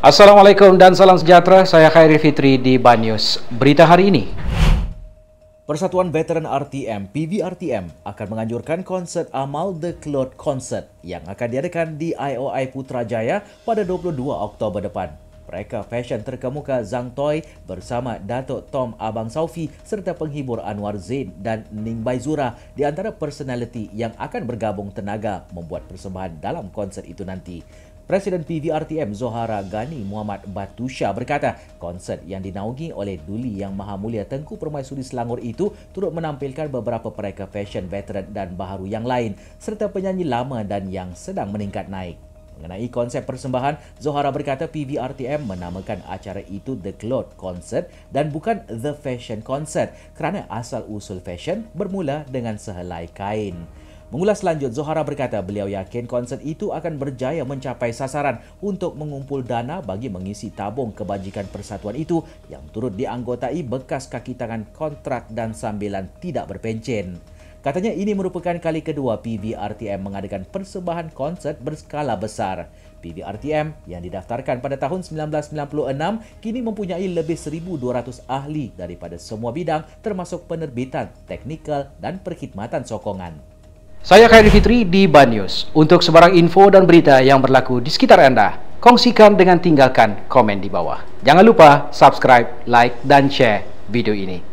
Assalamualaikum dan salam sejahtera. Saya Khairi Fitri di Banyus. Berita hari ini. Persatuan Veteran RTM PVRTM akan menganjurkan konsert Amal The Cloud Concert yang akan diadakan di IOI Putrajaya pada 22 Oktober depan. Mereka fashion terkemuka Zhang Toy bersama Datuk Tom Abang Saufi serta penghibur Anwar Zain dan Ning Bai Zura di antara personaliti yang akan bergabung tenaga membuat persembahan dalam konsert itu nanti. Presiden PVRTM Zohara Ghani Muhammad Batusha berkata, konsert yang dinaungi oleh Duli Yang Maha Mulia Tengku Permaisuri Selangor itu turut menampilkan beberapa pereka fashion veteran dan baharu yang lain serta penyanyi lama dan yang sedang meningkat naik. Mengenai konsep persembahan, Zohara berkata PVRTM menamakan acara itu The Cloth Concert dan bukan The Fashion Concert kerana asal usul fashion bermula dengan sehelai kain. Mengulas lanjut, Zohara berkata beliau yakin konsert itu akan berjaya mencapai sasaran untuk mengumpul dana bagi mengisi tabung kebajikan persatuan itu yang turut dianggotai bekas kaki tangan kontrak dan sambilan tidak berpencen. Katanya ini merupakan kali kedua PBRTM mengadakan persembahan konsert berskala besar. PBRTM yang didaftarkan pada tahun 1996 kini mempunyai lebih 1200 ahli daripada semua bidang termasuk penerbitan, teknikal dan perkhidmatan sokongan. Saya Khairul Fitri di Banyus. Untuk sebarang info dan berita yang berlaku di sekitar Anda, kongsikan dengan tinggalkan komen di bawah. Jangan lupa subscribe, like dan share video ini.